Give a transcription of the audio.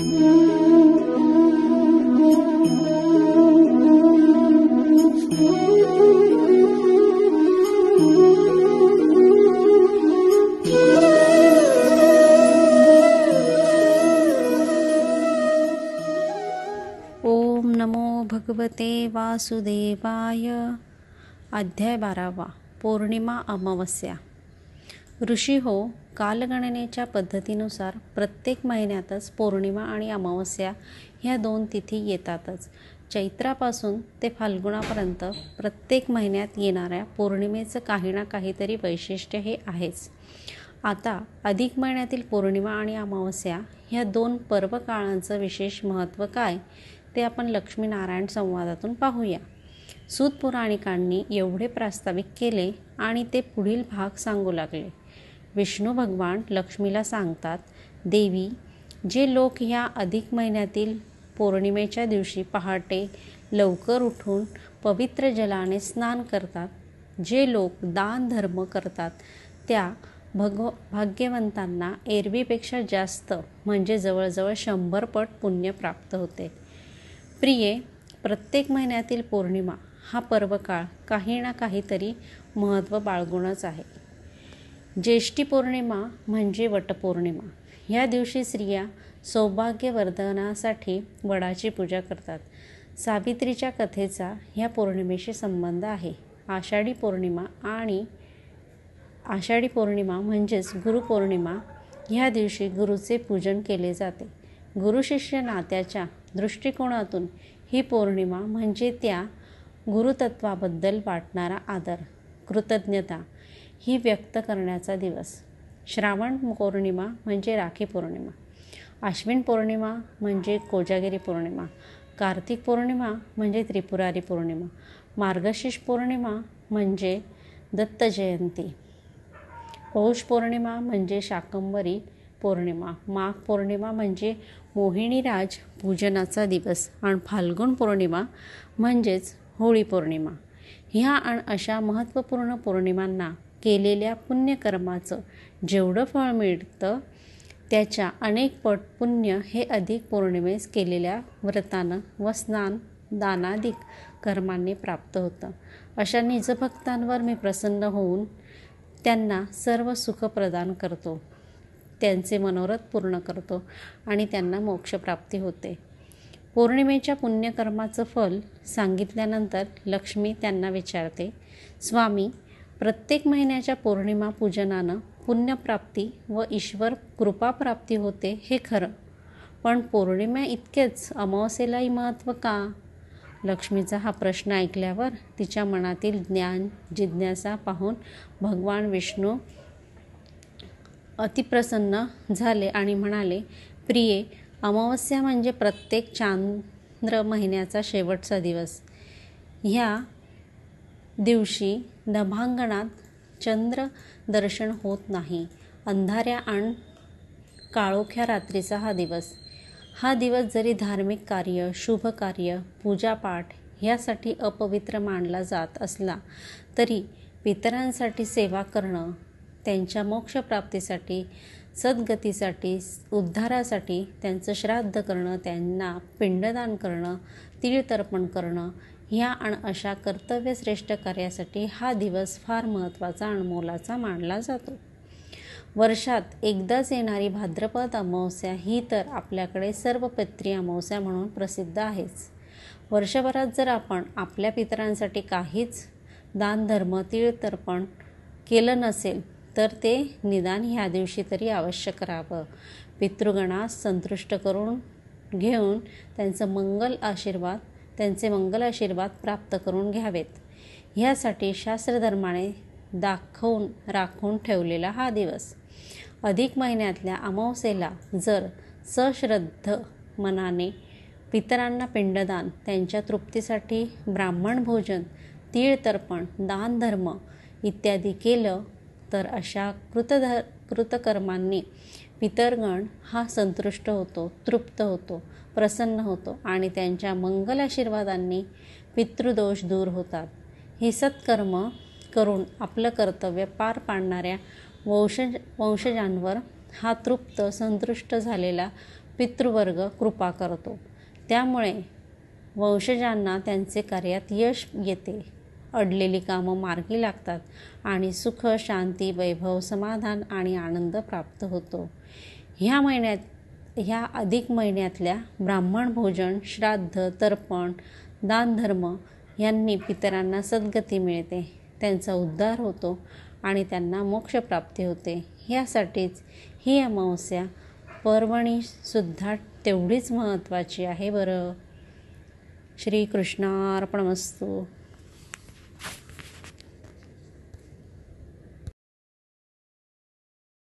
ॐ भगवते वासुदेवाय अध्याय वा पूर्णिमा अमावस्या ऋषी हो कालगणनेच्या पद्धतीनुसार प्रत्येक महिन्यातच पौर्णिमा आणि अमावस्या ह्या दोन तिथी येतातच चैत्रापासून ते फाल्गुणापर्यंत प्रत्येक महिन्यात येणाऱ्या पौर्णिमेचं काही ना काहीतरी वैशिष्ट्य हे आहेच आता अधिक महिन्यातील पौर्णिमा आणि अमावस्या ह्या दोन पर्व काळांचं विशेष महत्त्व काय ते आपण लक्ष्मीनारायण संवादातून पाहूया सूत पुराणिकांनी एवढे प्रास्ताविक केले आणि ते पुढील भाग सांगू लागले विष्णू भगवान लक्ष्मीला सांगतात देवी जे लोक ह्या अधिक महिन्यातील पौर्णिमेच्या दिवशी पहाटे लवकर उठून पवित्र जलाने स्नान करतात जे लोक दान धर्म करतात त्या भगव भाग्यवंतांना एरवीपेक्षा जास्त म्हणजे जवळजवळ शंभरपट पट पुण्य प्राप्त होते प्रिये प्रत्येक महिन्यातील पौर्णिमा हा पर्वकाळ काही ना काहीतरी महत्त्व बाळगूनच आहे ज्येष्ठी पौर्णिमा म्हणजे वटपौर्णिमा ह्या दिवशी स्त्रिया सौभाग्यवर्धनासाठी वडाची पूजा करतात सावित्रीच्या कथेचा ह्या पौर्णिमेशी संबंध आहे आषाढी पौर्णिमा आणि आषाढी पौर्णिमा म्हणजेच गुरुपौर्णिमा ह्या दिवशी गुरुचे पूजन केले जाते गुरुशिष्य नात्याच्या दृष्टिकोनातून ही पौर्णिमा म्हणजे त्या गुरुतत्वाबद्दल वाटणारा आदर कृतज्ञता ही व्यक्त करण्याचा दिवस श्रावण पौर्णिमा म्हणजे राखी पौर्णिमा आश्विन पौर्णिमा म्हणजे कोजागिरी पौर्णिमा कार्तिक पौर्णिमा म्हणजे त्रिपुरारी पौर्णिमा मार्गशीर्ष पौर्णिमा म्हणजे दत्त जयंती पौष पौर्णिमा म्हणजे शाकंबरी पौर्णिमा माघ पौर्णिमा म्हणजे मोहिणीराज पूजनाचा दिवस आणि फाल्गुन पौर्णिमा म्हणजेच होळी पौर्णिमा ह्या आणि अशा महत्त्वपूर्ण पौर्णिमांना केलेल्या पुण्यकर्माचं जेवढं फळ मिळतं त्याच्या अनेक पट पुण्य हे अधिक पौर्णिमेस केलेल्या व्रतानं व स्नान दानाधिक कर्मांनी प्राप्त होतं अशा निजभक्तांवर मी प्रसन्न होऊन त्यांना सर्व सुख प्रदान करतो त्यांचे मनोरथ पूर्ण करतो आणि त्यांना मोक्षप्राप्ती होते पौर्णिमेच्या पुण्यकर्माचं फल सांगितल्यानंतर लक्ष्मी त्यांना विचारते स्वामी प्रत्येक महिन्याच्या पौर्णिमा पूजनानं पुण्यप्राप्ती व ईश्वर कृपाप्राप्ती होते हे खरं पण पौर्णिमा इतकेच अमावस्येलाही महत्त्व का लक्ष्मीचा हा प्रश्न ऐकल्यावर तिच्या मनातील ज्ञान जिज्ञासा पाहून भगवान विष्णू अतिप्रसन्न झाले आणि म्हणाले प्रिये अमावस्या म्हणजे प्रत्येक चांद्र महिन्याचा शेवटचा दिवस ह्या दिवशी नभांगणात चंद्र दर्शन होत नाही अंधाऱ्या आणि काळोख्या रात्रीचा हा दिवस हा दिवस जरी धार्मिक कार्य शुभ कार्य पूजापाठ ह्यासाठी अपवित्र मानला जात असला तरी पितरांसाठी सेवा करणं त्यांच्या मोक्षप्राप्तीसाठी सद्गतीसाठी उद्धारासाठी त्यांचं श्राद्ध करणं त्यांना पिंडदान करणं तीळतर्पण करणं ह्या आणि अशा कर्तव्यश्रेष्ठ कार्यासाठी हा दिवस फार महत्त्वाचा अणमोलाचा मानला जातो वर्षात एकदाच येणारी भाद्रपद अमावस्या ही तर आपल्याकडे सर्व पित्री अमावस्या म्हणून प्रसिद्ध आहेच वर्षभरात जर आपण आपल्या पितरांसाठी काहीच दानधर्म तीळतर्पण केलं नसेल तर ते निदान ह्या दिवशी तरी अवश्य करावं पितृगणास संतुष्ट करून घेऊन त्यांचं मंगल आशीर्वाद त्यांचे मंगल आशीर्वाद प्राप्त करून घ्यावेत ह्यासाठी शास्त्रधर्माने दाखवून राखून ठेवलेला हा दिवस अधिक महिन्यातल्या अमावस्येला जर सश्रद्ध मनाने पितरांना पिंडदान त्यांच्या तृप्तीसाठी ब्राह्मण भोजन तीळ तर्पण दानधर्म इत्यादी केलं तर अशा कृतध कृतकर्मांनी पितरगण हा संतुष्ट होतो तृप्त होतो प्रसन्न होतो आणि त्यांच्या मंगल आशीर्वादांनी पितृदोष दूर होतात हे सत्कर्म करून आपलं कर्तव्य पार पाडणाऱ्या वंशज वंशजांवर हा तृप्त संतुष्ट झालेला पितृवर्ग कृपा करतो त्यामुळे वंशजांना त्यांचे कार्यात यश येते अडलेली कामं मार्गी लागतात आणि सुख शांती वैभव समाधान आणि आनंद प्राप्त होतो ह्या महिन्यात ह्या अधिक महिन्यातल्या ब्राह्मण भोजन श्राद्ध तर्पण दानधर्म यांनी पितरांना सद्गती मिळते त्यांचा उद्धार होतो आणि त्यांना मोक्षप्राप्ती होते यासाठीच ही अमावस्या पर्वणीसुद्धा तेवढीच महत्त्वाची आहे बरं श्रीकृष्णार्पणमस्तू